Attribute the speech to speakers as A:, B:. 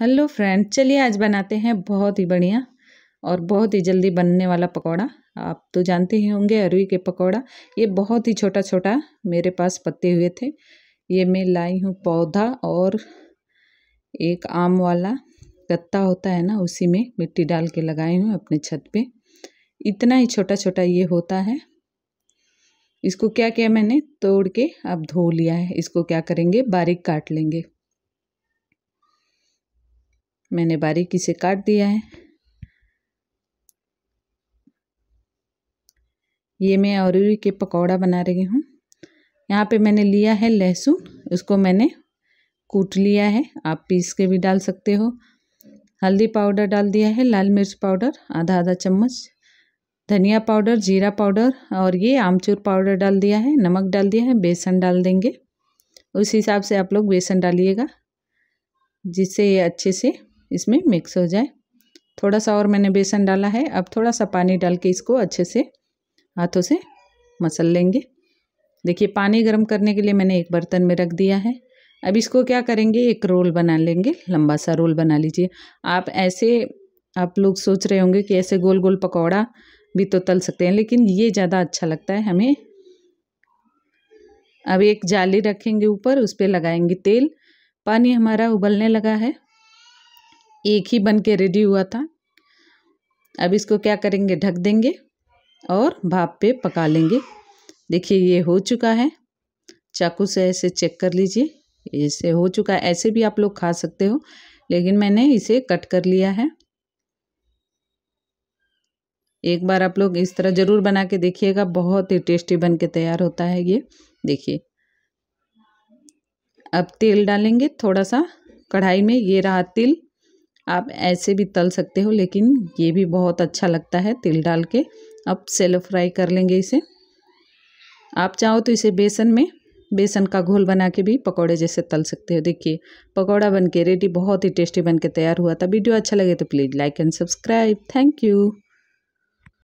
A: hello friend चलिए आज बनाते हैं बहुत ही बढ़िया और बहुत ही जल्दी बनने वाला पकौड़ा आप तो जानते ही होंगे अरवी के पकौड़ा ये बहुत ही छोटा छोटा मेरे पास पत्ते हुए थे ये मैं लाई हूँ पौधा और एक आम वाला गत्ता होता है ना उसी में मिट्टी डाल के लगाई हूँ अपने छत पे इतना ही छोटा छोटा ये होता है इसको क्या किया मैंने तोड़ के अब धो लिया है इसको क्या करेंगे बारीक काट लेंगे मैंने बारीकी से काट दिया है ये मैं और के पकौड़ा बना रही हूँ यहाँ पे मैंने लिया है लहसुन उसको मैंने कूट लिया है आप पीस के भी डाल सकते हो हल्दी पाउडर डाल दिया है लाल मिर्च पाउडर आधा आधा चम्मच धनिया पाउडर जीरा पाउडर और ये आमचूर पाउडर डाल दिया है नमक डाल दिया है बेसन डाल देंगे उस हिसाब से आप लोग बेसन डालिएगा जिससे ये अच्छे से इसमें मिक्स हो जाए थोड़ा सा और मैंने बेसन डाला है अब थोड़ा सा पानी डाल के इसको अच्छे से हाथों से मसल लेंगे देखिए पानी गर्म करने के लिए मैंने एक बर्तन में रख दिया है अब इसको क्या करेंगे एक रोल बना लेंगे लंबा सा रोल बना लीजिए आप ऐसे आप लोग सोच रहे होंगे कि ऐसे गोल गोल पकौड़ा भी तो तल सकते हैं लेकिन ये ज़्यादा अच्छा लगता है हमें अब एक जाली रखेंगे ऊपर उस पर लगाएंगे तेल पानी हमारा उबलने लगा है एक ही बन के रेडी हुआ था अब इसको क्या करेंगे ढक देंगे और भाप पे पका लेंगे देखिए ये हो चुका है चाकू से ऐसे चेक कर लीजिए ऐसे हो चुका है ऐसे भी आप लोग खा सकते हो लेकिन मैंने इसे कट कर लिया है एक बार आप लोग इस तरह ज़रूर बना के देखिएगा बहुत ही टेस्टी बन के तैयार होता है ये देखिए अब तेल डालेंगे थोड़ा सा कढ़ाई में ये रहा तिल आप ऐसे भी तल सकते हो लेकिन ये भी बहुत अच्छा लगता है तिल डाल के अब सेलो फ्राई कर लेंगे इसे आप चाहो तो इसे बेसन में बेसन का घोल बना के भी पकौड़े जैसे तल सकते हो देखिए पकौड़ा बन के रेडी बहुत ही टेस्टी बन के तैयार हुआ था वीडियो अच्छा लगे तो please like and subscribe thank you